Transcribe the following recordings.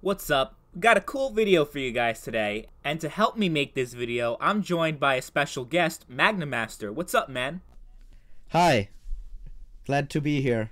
what's up? Got a cool video for you guys today, and to help me make this video, I'm joined by a special guest, Magnamaster. What's up, man? Hi. Glad to be here.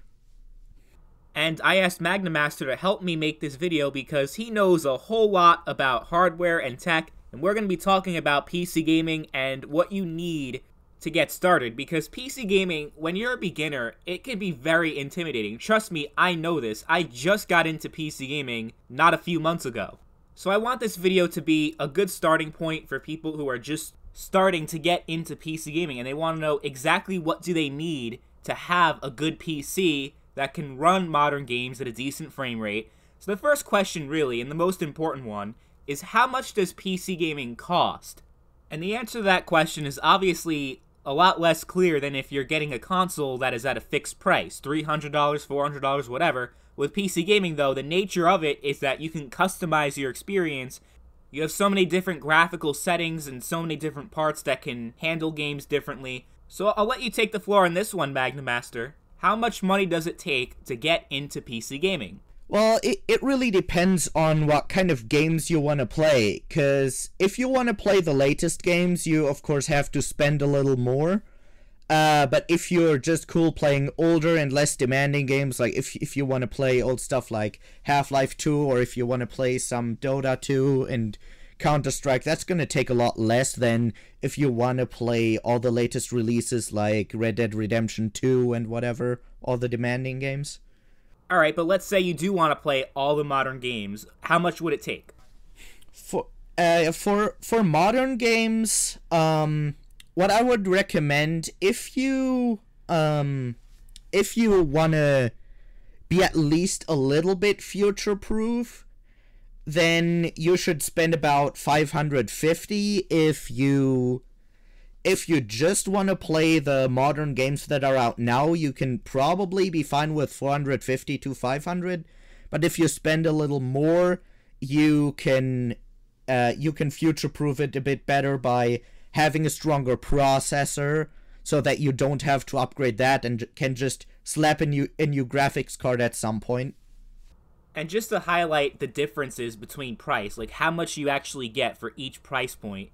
And I asked Magnamaster to help me make this video because he knows a whole lot about hardware and tech, and we're going to be talking about PC gaming and what you need to get started because PC gaming, when you're a beginner, it can be very intimidating. Trust me, I know this. I just got into PC gaming not a few months ago. So I want this video to be a good starting point for people who are just starting to get into PC gaming and they want to know exactly what do they need to have a good PC that can run modern games at a decent frame rate. So the first question really, and the most important one, is how much does PC gaming cost? And the answer to that question is obviously a lot less clear than if you're getting a console that is at a fixed price $300, $400, whatever. With PC gaming, though, the nature of it is that you can customize your experience. You have so many different graphical settings and so many different parts that can handle games differently. So I'll let you take the floor on this one, Magnum Master. How much money does it take to get into PC gaming? Well, it, it really depends on what kind of games you want to play, because if you want to play the latest games, you of course have to spend a little more. Uh, but if you're just cool playing older and less demanding games, like if, if you want to play old stuff like Half Life 2, or if you want to play some Dota 2 and Counter Strike, that's going to take a lot less than if you want to play all the latest releases like Red Dead Redemption 2 and whatever, all the demanding games all right, but let's say you do want to play all the modern games. How much would it take? For uh, for for modern games, um, what I would recommend if you um, if you wanna be at least a little bit future proof, then you should spend about five hundred fifty. If you if you just want to play the modern games that are out now, you can probably be fine with 450 to 500. But if you spend a little more, you can uh, you can future proof it a bit better by having a stronger processor so that you don't have to upgrade that and can just slap a new a new graphics card at some point. And just to highlight the differences between price, like how much you actually get for each price point,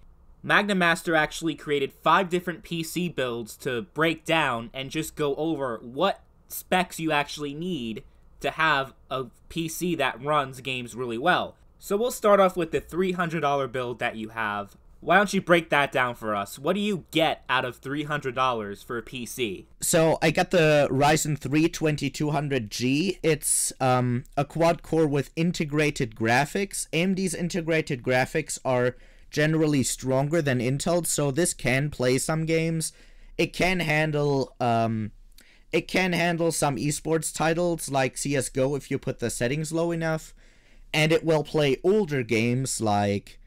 Magna Master actually created five different PC builds to break down and just go over what specs you actually need to have a PC that runs games really well. So we'll start off with the $300 build that you have. Why don't you break that down for us? What do you get out of $300 for a PC? So I got the Ryzen 3 2200G. It's um, a quad core with integrated graphics. AMD's integrated graphics are generally stronger than Intel, so this can play some games. It can handle um it can handle some esports titles like CS:GO if you put the settings low enough, and it will play older games like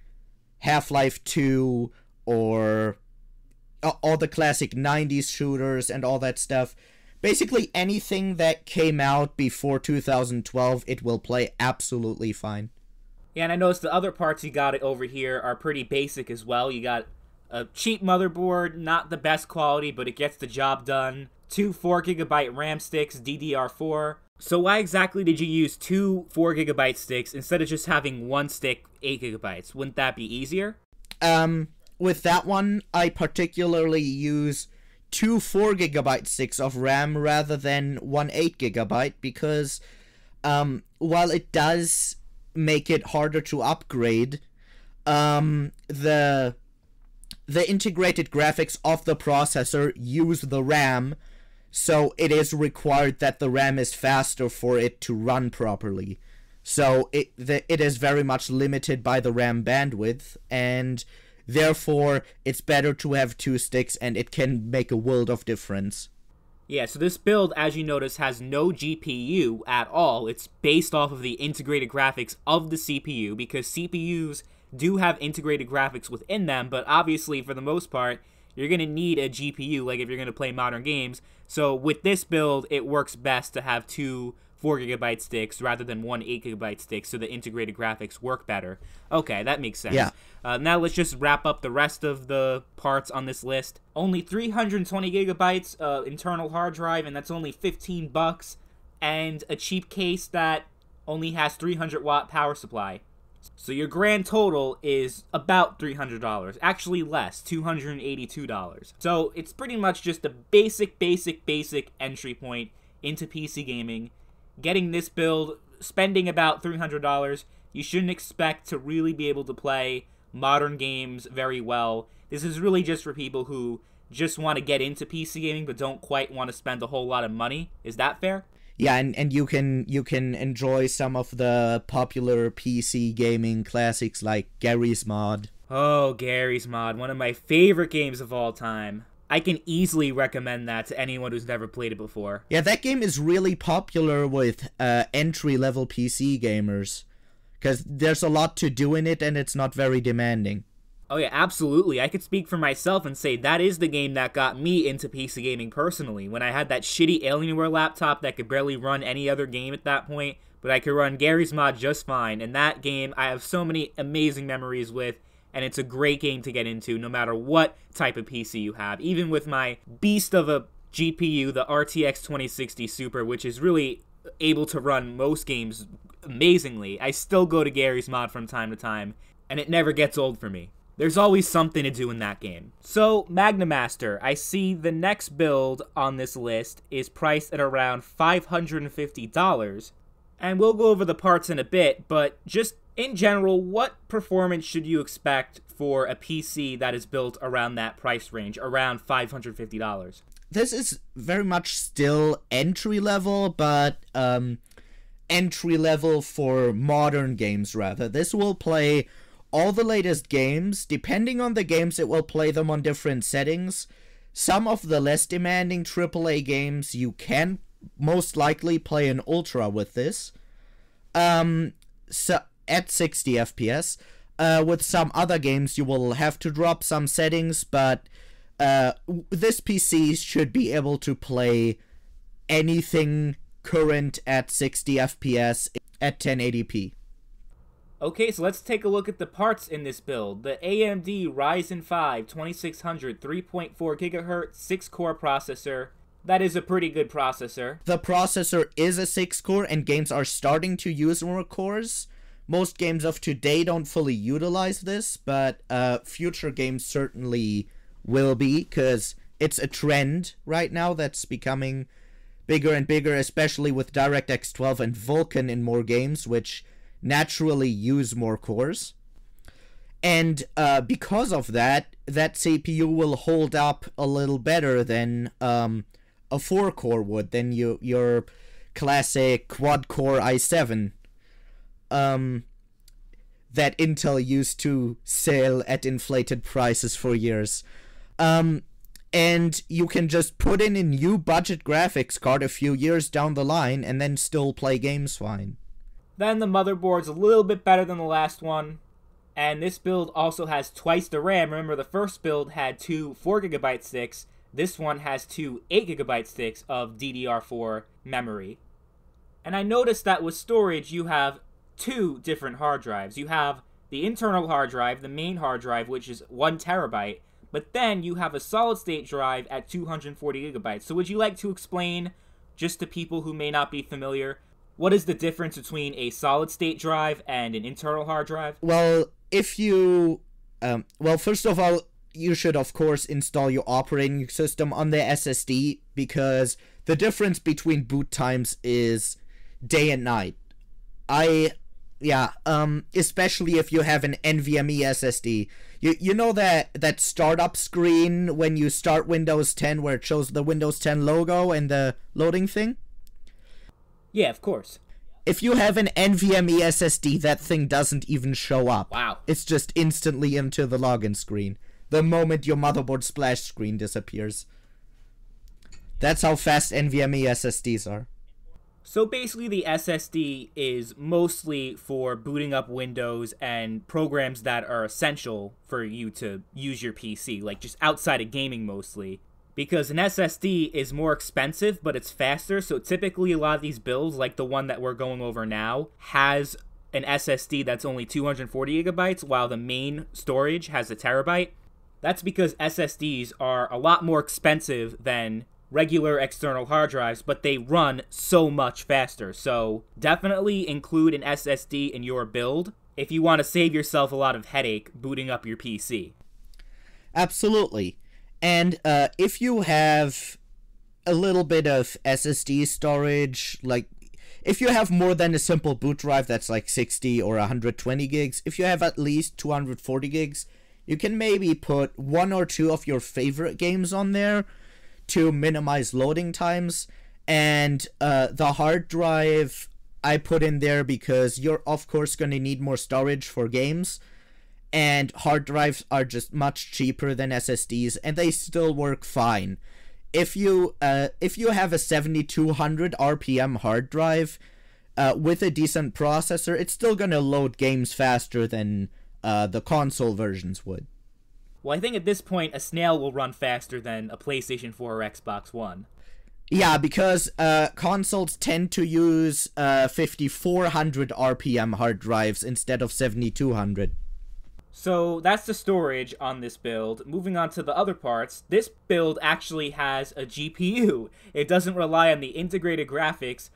Half-Life 2 or uh, all the classic 90s shooters and all that stuff. Basically anything that came out before 2012, it will play absolutely fine. And I noticed the other parts you got it over here are pretty basic as well. You got a cheap motherboard, not the best quality, but it gets the job done. Two 4GB RAM sticks, DDR4. So why exactly did you use two 4GB sticks instead of just having one stick 8GB? Wouldn't that be easier? Um, with that one, I particularly use two 4GB sticks of RAM rather than one 8GB because um, while it does make it harder to upgrade, um, the the integrated graphics of the processor use the RAM, so it is required that the RAM is faster for it to run properly. So it the, it is very much limited by the RAM bandwidth, and therefore it's better to have two sticks, and it can make a world of difference. Yeah, so this build, as you notice, has no GPU at all. It's based off of the integrated graphics of the CPU because CPUs do have integrated graphics within them, but obviously, for the most part, you're going to need a GPU, like if you're going to play modern games. So with this build, it works best to have two four gigabyte sticks rather than one eight gigabyte stick, so the integrated graphics work better. Okay, that makes sense. Yeah. Uh, now let's just wrap up the rest of the parts on this list. Only 320 gigabytes uh, internal hard drive, and that's only 15 bucks, and a cheap case that only has 300 watt power supply. So your grand total is about $300, actually less, $282. So it's pretty much just a basic, basic, basic entry point into PC gaming getting this build, spending about $300, you shouldn't expect to really be able to play modern games very well. This is really just for people who just want to get into PC gaming but don't quite want to spend a whole lot of money. Is that fair? Yeah, and, and you can you can enjoy some of the popular PC gaming classics like Gary's Mod. Oh, Gary's Mod, one of my favorite games of all time. I can easily recommend that to anyone who's never played it before. Yeah, that game is really popular with uh, entry level PC gamers because there's a lot to do in it and it's not very demanding. Oh, yeah, absolutely. I could speak for myself and say that is the game that got me into PC gaming personally. When I had that shitty Alienware laptop that could barely run any other game at that point, but I could run Gary's Mod just fine. And that game I have so many amazing memories with and it's a great game to get into no matter what type of PC you have. Even with my beast of a GPU, the RTX 2060 Super, which is really able to run most games amazingly, I still go to Gary's Mod from time to time, and it never gets old for me. There's always something to do in that game. So, Magnamaster, I see the next build on this list is priced at around $550, and we'll go over the parts in a bit, but just in general, what performance should you expect for a PC that is built around that price range, around $550? This is very much still entry level, but um, entry level for modern games rather. This will play all the latest games. Depending on the games, it will play them on different settings. Some of the less demanding AAA games you can most likely play an Ultra with this. Um, so at 60 FPS. Uh, with some other games, you will have to drop some settings, but uh, this PC should be able to play anything current at 60 FPS at 1080p. Okay, so let's take a look at the parts in this build. The AMD Ryzen 5 2600 3.4 GHz 6-core processor, that is a pretty good processor. The processor is a 6 core, and games are starting to use more cores. Most games of today don't fully utilize this, but uh, future games certainly will be, because it's a trend right now that's becoming bigger and bigger, especially with DirectX 12 and Vulkan in more games, which naturally use more cores. And uh, because of that, that CPU will hold up a little better than um, a four core would than you your classic quad core i7 um, that Intel used to sell at inflated prices for years. Um, and you can just put in a new budget graphics card a few years down the line and then still play games fine. Then the motherboard's a little bit better than the last one. And this build also has twice the RAM. Remember, the first build had two gigabyte sticks. This one has two 8GB sticks of DDR4 memory. And I noticed that with storage, you have two different hard drives. You have the internal hard drive, the main hard drive, which is 1TB, but then you have a solid state drive at 240GB. So, would you like to explain, just to people who may not be familiar, what is the difference between a solid state drive and an internal hard drive? Well, if you um, well, first of all, you should of course install your operating system on the SSD because the difference between boot times is day and night. I yeah, um especially if you have an NVMe SSD. You you know that that startup screen when you start Windows 10 where it shows the Windows 10 logo and the loading thing? Yeah, of course. If you have an NVMe SSD, that thing doesn't even show up. Wow. It's just instantly into the login screen the moment your motherboard splash screen disappears. That's how fast NVMe SSDs are. So basically, the SSD is mostly for booting up Windows and programs that are essential for you to use your PC, like just outside of gaming mostly. Because an SSD is more expensive, but it's faster. So typically, a lot of these builds, like the one that we're going over now, has an SSD that's only 240 gigabytes, while the main storage has a terabyte. That's because SSDs are a lot more expensive than regular external hard drives, but they run so much faster. So definitely include an SSD in your build if you want to save yourself a lot of headache booting up your PC. Absolutely. And uh, if you have a little bit of SSD storage, like if you have more than a simple boot drive that's like 60 or 120 gigs, if you have at least 240 gigs, you can maybe put one or two of your favorite games on there to minimize loading times. And uh, the hard drive I put in there because you're of course going to need more storage for games. And hard drives are just much cheaper than SSDs and they still work fine. If you uh, if you have a 7200 RPM hard drive uh, with a decent processor, it's still going to load games faster than uh, the console versions would. Well, I think at this point, a snail will run faster than a PlayStation 4 or Xbox One. Yeah, because uh, consoles tend to use uh, 5400 RPM hard drives instead of 7200. So that's the storage on this build. Moving on to the other parts, this build actually has a GPU. It doesn't rely on the integrated graphics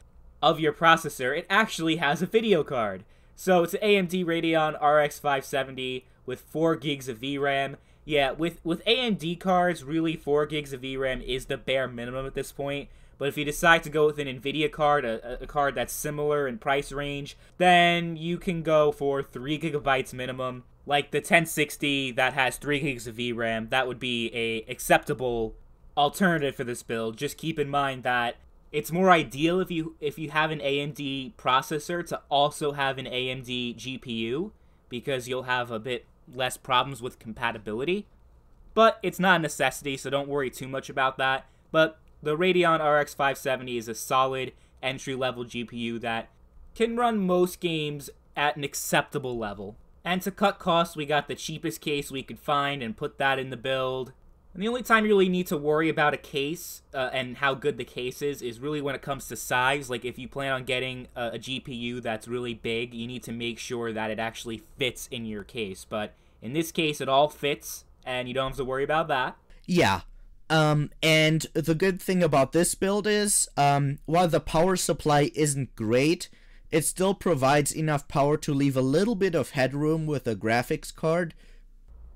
of your processor, it actually has a video card. So it's an AMD Radeon RX 570 with 4 gigs of VRAM. Yeah, with, with AMD cards, really 4 gigs of VRAM is the bare minimum at this point. But if you decide to go with an NVIDIA card, a, a card that's similar in price range, then you can go for 3 gigabytes minimum. Like the 1060 that has 3 gigs of VRAM, that would be a acceptable alternative for this build. Just keep in mind that it's more ideal if you if you have an AMD processor to also have an AMD GPU because you'll have a bit less problems with compatibility. But it's not a necessity, so don't worry too much about that. But the Radeon RX 570 is a solid entry level GPU that can run most games at an acceptable level. And to cut costs, we got the cheapest case we could find and put that in the build. And the only time you really need to worry about a case uh, and how good the case is is really when it comes to size. Like if you plan on getting a, a GPU that's really big, you need to make sure that it actually fits in your case. But in this case, it all fits, and you don't have to worry about that. Yeah, um, and the good thing about this build is, um, while the power supply isn't great, it still provides enough power to leave a little bit of headroom with a graphics card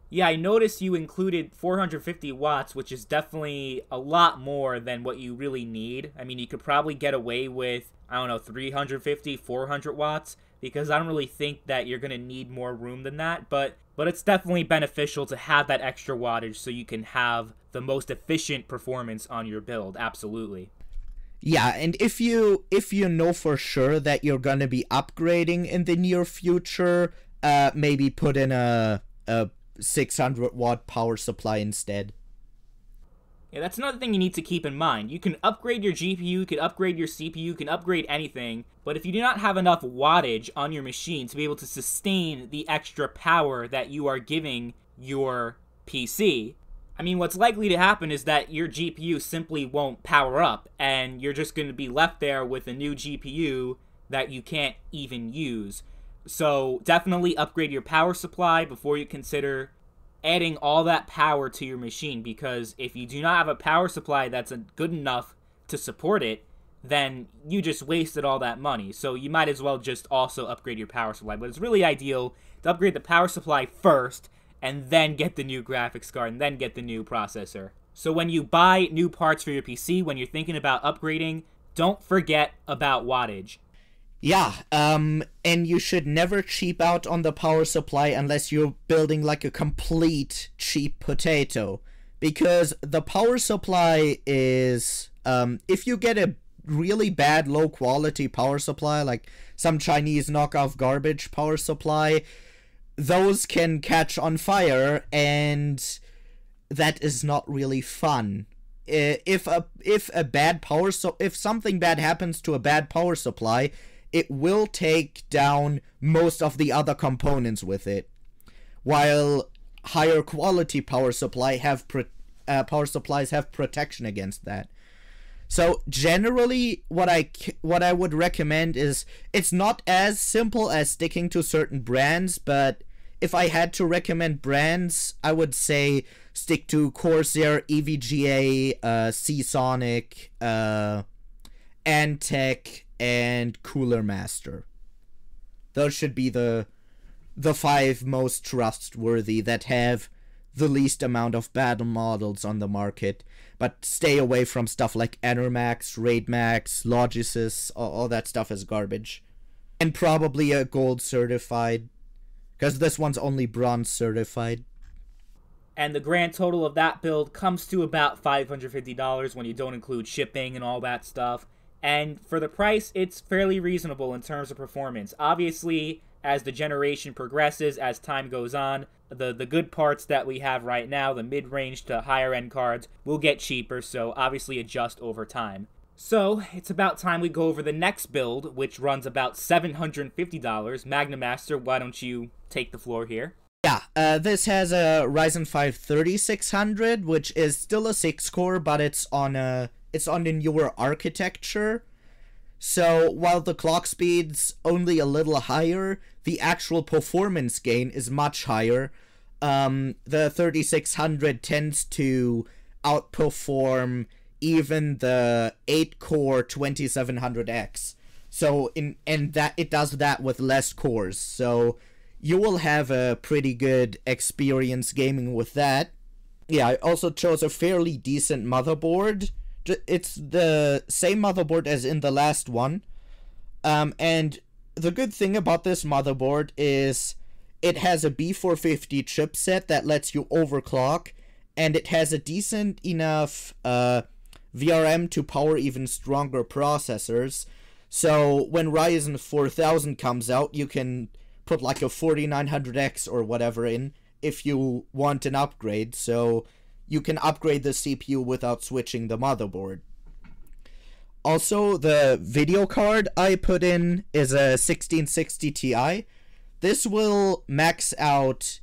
yeah, I noticed you included 450 watts, which is definitely a lot more than what you really need. I mean, you could probably get away with, I don't know, 350, 400 watts, because I don't really think that you're going to need more room than that, but but it's definitely beneficial to have that extra wattage so you can have the most efficient performance on your build, absolutely. Yeah, and if you if you know for sure that you're going to be upgrading in the near future, uh maybe put in a a 600 watt power supply instead. Yeah, that's another thing you need to keep in mind. You can upgrade your GPU, you can upgrade your CPU, you can upgrade anything, but if you do not have enough wattage on your machine to be able to sustain the extra power that you are giving your PC, I mean, what's likely to happen is that your GPU simply won't power up, and you're just going to be left there with a new GPU that you can't even use. So definitely upgrade your power supply before you consider adding all that power to your machine because if you do not have a power supply that's good enough to support it, then you just wasted all that money. So you might as well just also upgrade your power supply. But it's really ideal to upgrade the power supply first and then get the new graphics card and then get the new processor. So when you buy new parts for your PC, when you're thinking about upgrading, don't forget about wattage. Yeah, um, and you should never cheap out on the power supply unless you're building like a complete cheap potato. Because the power supply is, um, if you get a really bad low quality power supply, like some Chinese knockoff garbage power supply, those can catch on fire and that is not really fun. If a if a bad power so if something bad happens to a bad power supply, it will take down most of the other components with it, while higher quality power supply have pro- uh, power supplies have protection against that. So generally, what I what I would recommend is it's not as simple as sticking to certain brands, but if I had to recommend brands, I would say stick to Corsair, EVGA, uh, Seasonic, uh, Antec, and Cooler Master. Those should be the the five most trustworthy that have the least amount of battle models on the market. But stay away from stuff like Enermax, Raidmax, Logisys. all, all that stuff is garbage. And probably a gold certified, because this one's only bronze certified and the grand total of that build comes to about $550 when you don't include shipping and all that stuff and for the price, it's fairly reasonable in terms of performance. Obviously, as the generation progresses, as time goes on, the, the good parts that we have right now, the mid range to higher end cards, will get cheaper, so obviously adjust over time. So, it's about time we go over the next build, which runs about $750. Magnum Master, why don't you take the floor here? Yeah, uh, this has a Ryzen 5 3600, which is still a 6 core, but it's on a it's on the newer architecture. So while the clock speed's only a little higher, the actual performance gain is much higher. Um, the 3600 tends to outperform even the 8 core 2700X. So in and that it does that with less cores. So you will have a pretty good experience gaming with that. Yeah, I also chose a fairly decent motherboard. It's the same motherboard as in the last one. Um, and the good thing about this motherboard is it has a B450 chipset that lets you overclock, and it has a decent enough uh, VRM to power even stronger processors. So when Ryzen 4000 comes out, you can put like a 4900X or whatever in if you want an upgrade. So you can upgrade the CPU without switching the motherboard. Also, the video card I put in is a 1660 Ti. This will max out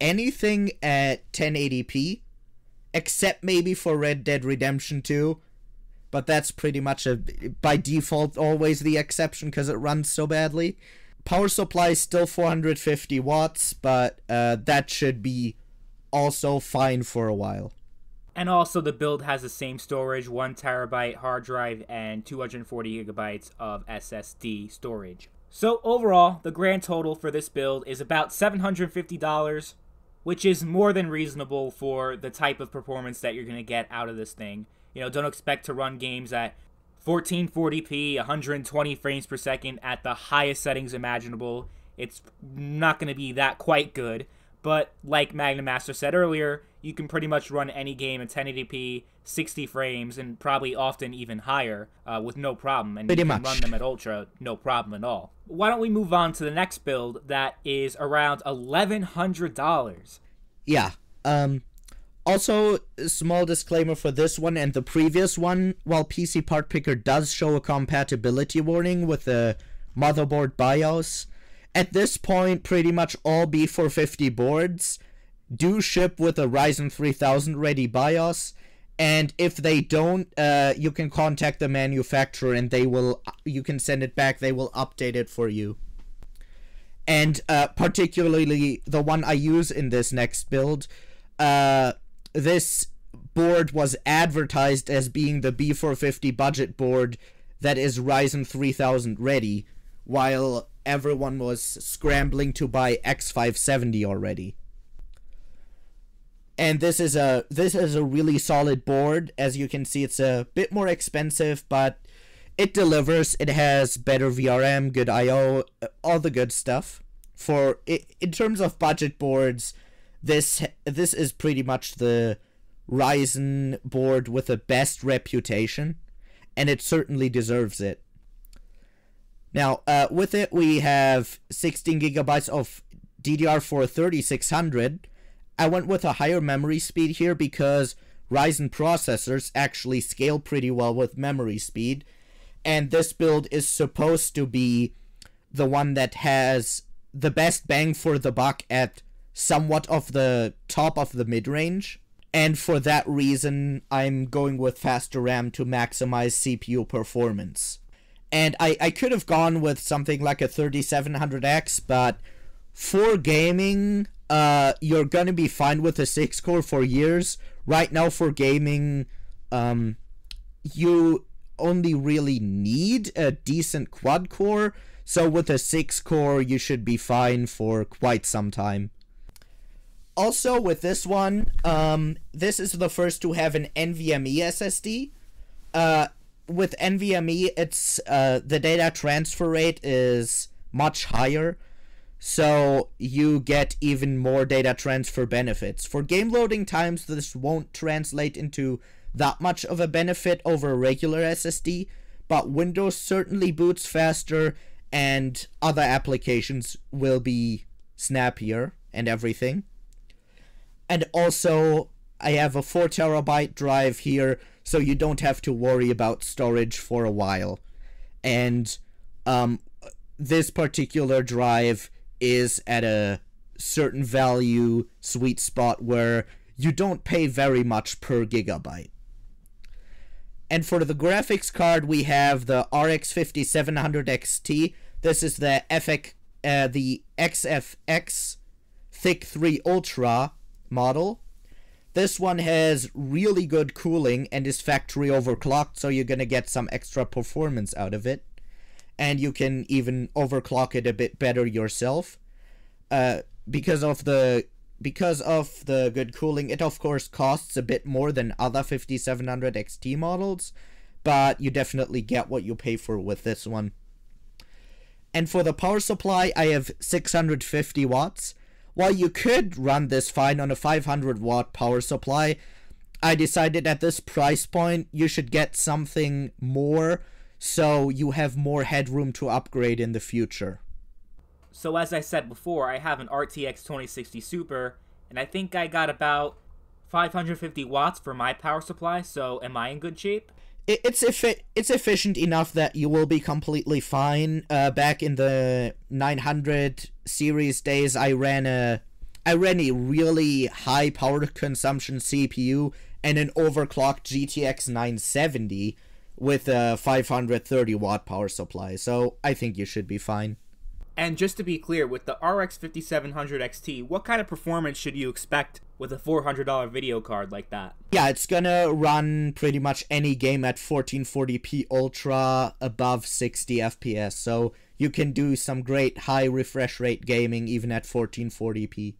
anything at 1080p, except maybe for Red Dead Redemption 2. But that's pretty much a, by default always the exception because it runs so badly. Power supply is still 450 watts, but uh, that should be also fine for a while. And also, the build has the same storage one terabyte hard drive and 240 gigabytes of SSD storage. So, overall, the grand total for this build is about $750, which is more than reasonable for the type of performance that you're going to get out of this thing. You know, don't expect to run games at 1440p, 120 frames per second at the highest settings imaginable. It's not going to be that quite good. But like Magnum Master said earlier, you can pretty much run any game at 1080p, 60 frames, and probably often even higher uh, with no problem. And pretty you can much. run them at ultra, no problem at all. Why don't we move on to the next build that is around $1,100? Yeah. Um, also, small disclaimer for this one and the previous one. While PC Part Picker does show a compatibility warning with the motherboard BIOS, at this point, pretty much all B450 boards do ship with a Ryzen 3000 ready BIOS. And if they don't, uh, you can contact the manufacturer and they will, you can send it back. They will update it for you. And uh, particularly the one I use in this next build, uh, this board was advertised as being the B450 budget board that is Ryzen 3000 ready, while everyone was scrambling to buy X570 already. And this is a this is a really solid board. As you can see, it's a bit more expensive, but it delivers. It has better VRM, good I/O, uh, all the good stuff. For in terms of budget boards, this this is pretty much the Ryzen board with the best reputation, and it certainly deserves it. Now, uh, with it, we have 16 gigabytes of DDR4 3600. I went with a higher memory speed here because Ryzen processors actually scale pretty well with memory speed. And this build is supposed to be the one that has the best bang for the buck at somewhat of the top of the mid range. And for that reason, I'm going with faster RAM to maximize CPU performance. And I, I could have gone with something like a 3700X, but for gaming, uh, you're going to be fine with a 6 core for years. Right now, for gaming, um, you only really need a decent quad core. So, with a 6 core, you should be fine for quite some time. Also, with this one, um, this is the first to have an NVMe SSD. Uh, with NVMe, it's uh, the data transfer rate is much higher, so you get even more data transfer benefits. For game loading times, this won't translate into that much of a benefit over a regular SSD, but Windows certainly boots faster, and other applications will be snappier and everything. And also, I have a 4 terabyte drive here so you don't have to worry about storage for a while. And um, this particular drive is at a certain value sweet spot where you don't pay very much per gigabyte. And for the graphics card, we have the RX 5700 XT. This is the FX, uh, the XFX Thick 3 Ultra model. This one has really good cooling and is factory overclocked, so you're gonna get some extra performance out of it. And you can even overclock it a bit better yourself. Uh, because of the because of the good cooling, it of course costs a bit more than other 5700 XT models, but you definitely get what you pay for with this one. And for the power supply, I have 650 watts, while you could run this fine on a 500 watt power supply, I decided at this price point you should get something more so you have more headroom to upgrade in the future. So as I said before, I have an RTX 2060 Super and I think I got about 550 watts for my power supply, so am I in good shape? it's effi- it's efficient enough that you will be completely fine. Uh, back in the 900 series days, I ran a I ran a really high power consumption CPU and an overclocked GTX 970 with a 530 watt power supply. So I think you should be fine. And just to be clear, with the RX 5700 XT, what kind of performance should you expect with a $400 video card like that? Yeah, it's gonna run pretty much any game at 1440p ultra above 60 FPS. So you can do some great high refresh rate gaming even at 1440p.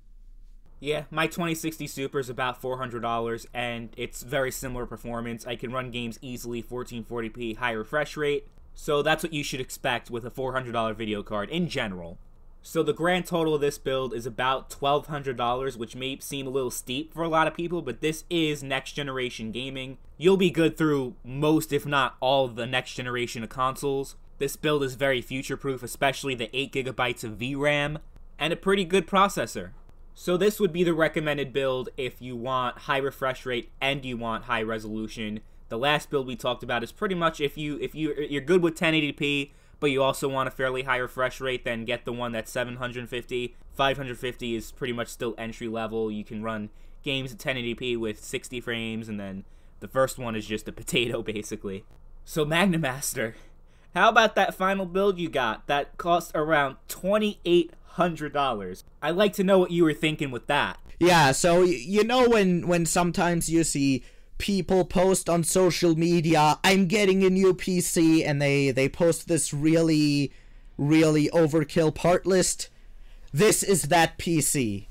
Yeah, my 2060 Super is about $400 and it's very similar performance. I can run games easily 1440p high refresh rate so that's what you should expect with a $400 video card in general. So the grand total of this build is about $1,200, which may seem a little steep for a lot of people, but this is next generation gaming. You'll be good through most, if not all, of the next generation of consoles. This build is very future proof, especially the 8GB of VRAM and a pretty good processor. So this would be the recommended build if you want high refresh rate and you want high resolution. The last build we talked about is pretty much if you if you you're good with 1080p, but you also want a fairly high refresh rate, then get the one that's 750. 550 is pretty much still entry level. You can run games at 1080p with 60 frames, and then the first one is just a potato basically. So Magnamaster, how about that final build you got that cost around twenty eight hundred dollars? I'd like to know what you were thinking with that. Yeah, so you know when when sometimes you see people post on social media, I'm getting a new PC, and they, they post this really, really overkill part list. This is that PC.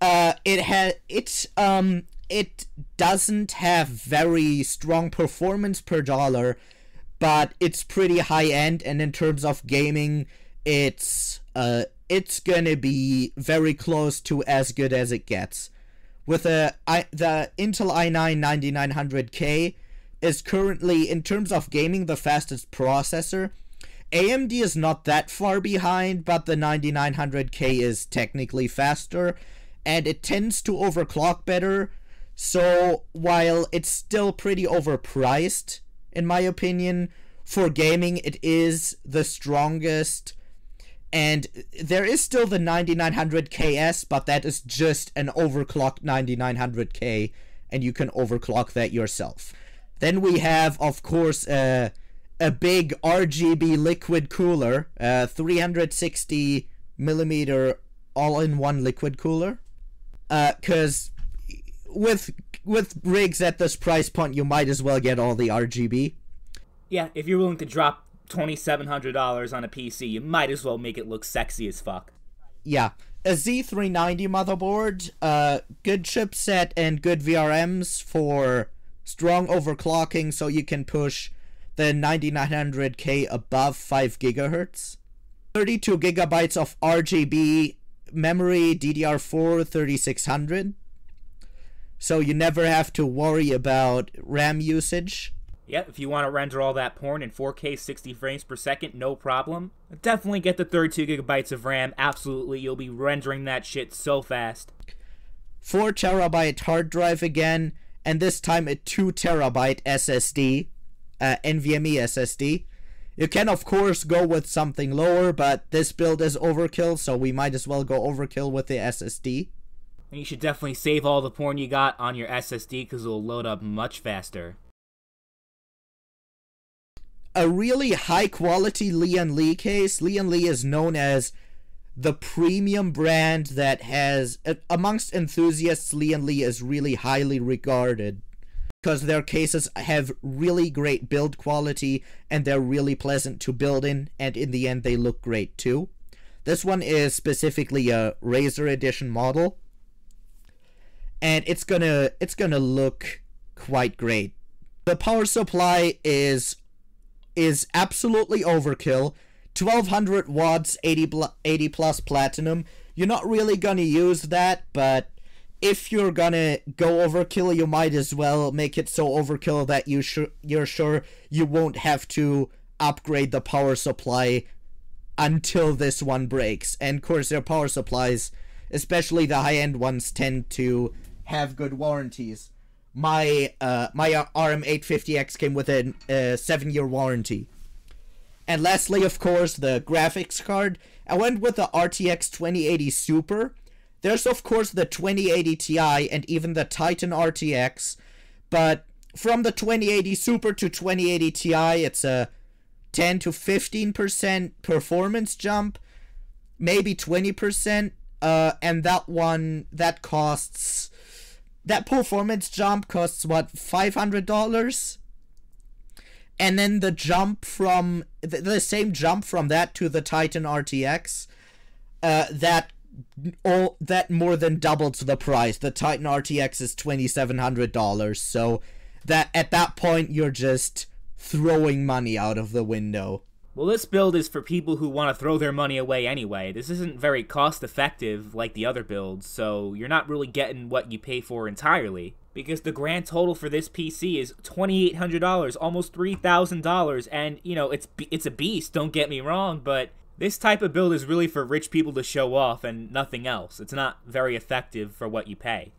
Uh, it has it um it doesn't have very strong performance per dollar, but it's pretty high end, and in terms of gaming, it's uh it's gonna be very close to as good as it gets with a I, the Intel i9 9900K is currently in terms of gaming the fastest processor. AMD is not that far behind, but the 9900K is technically faster and it tends to overclock better. So while it's still pretty overpriced in my opinion, for gaming it is the strongest and there is still the 9900KS, but that is just an overclocked 9900K, and you can overclock that yourself. Then we have, of course, a uh, a big RGB liquid cooler, a uh, 360 millimeter all-in-one liquid cooler, because uh, with with rigs at this price point, you might as well get all the RGB. Yeah, if you're willing to drop $2,700 on a PC, you might as well make it look sexy as fuck. Yeah. A Z390 motherboard, uh, good chipset and good VRMs for strong overclocking so you can push the 9900K above 5 gigahertz. 32 gigabytes of RGB memory DDR4 3600. So you never have to worry about RAM usage. Yep, if you want to render all that porn in 4K 60 frames per second, no problem. Definitely get the 32 gigabytes of RAM, absolutely, you'll be rendering that shit so fast. 4 terabyte hard drive again, and this time a 2 terabyte SSD, uh, NVMe SSD. You can of course go with something lower, but this build is overkill, so we might as well go overkill with the SSD. And you should definitely save all the porn you got on your SSD because it'll load up much faster a really high quality Lian Li case. Lian Li is known as the premium brand that has uh, amongst enthusiasts Lian Li is really highly regarded because their cases have really great build quality and they're really pleasant to build in and in the end they look great too. This one is specifically a Razor edition model and it's going to it's going to look quite great. The power supply is is absolutely overkill. 1200 watts, 80, 80 plus platinum. You're not really gonna use that, but if you're gonna go overkill, you might as well make it so overkill that you you're sure you won't have to upgrade the power supply until this one breaks. And of course, their power supplies, especially the high end ones, tend to have good warranties my uh, my RM850X came with a uh, seven year warranty. And lastly, of course, the graphics card. I went with the RTX 2080 Super. There's of course the 2080 Ti and even the Titan RTX, but from the 2080 Super to 2080 Ti, it's a 10 to 15% performance jump, maybe 20%, uh, and that one, that costs that performance jump costs what $500 and then the jump from the, the same jump from that to the titan rtx uh, that all that more than doubles the price the titan rtx is $2700 so that at that point you're just throwing money out of the window well, this build is for people who want to throw their money away anyway. This isn't very cost effective like the other builds, so you're not really getting what you pay for entirely. Because the grand total for this PC is $2,800, almost $3,000, and, you know, it's, it's a beast, don't get me wrong, but this type of build is really for rich people to show off and nothing else. It's not very effective for what you pay.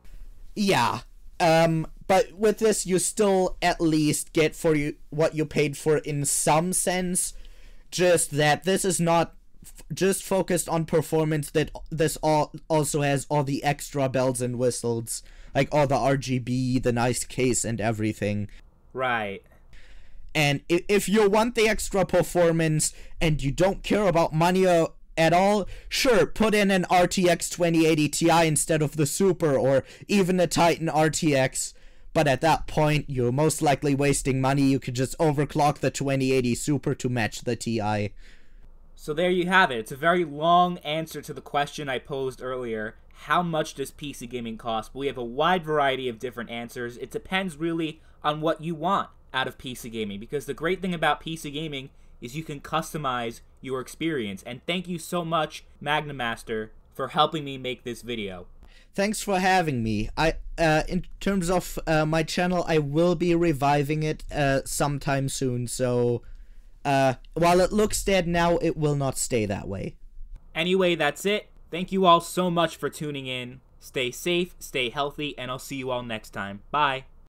Yeah. Um, but with this, you still at least get for you what you paid for in some sense just that this is not just focused on performance that this all also has all the extra bells and whistles like all the rgb the nice case and everything right and if you want the extra performance and you don't care about money uh, at all sure put in an rtx 2080 ti instead of the super or even a titan rtx but at that point, you're most likely wasting money. You could just overclock the 2080 Super to match the Ti. So there you have it. It's a very long answer to the question I posed earlier. How much does PC gaming cost? We have a wide variety of different answers. It depends really on what you want out of PC gaming because the great thing about PC gaming is you can customize your experience. And thank you so much, Magnamaster, for helping me make this video thanks for having me. I uh, in terms of uh, my channel, I will be reviving it uh, sometime soon. So uh, while it looks dead now, it will not stay that way. Anyway, that's it. Thank you all so much for tuning in. Stay safe, stay healthy, and I'll see you all next time. Bye.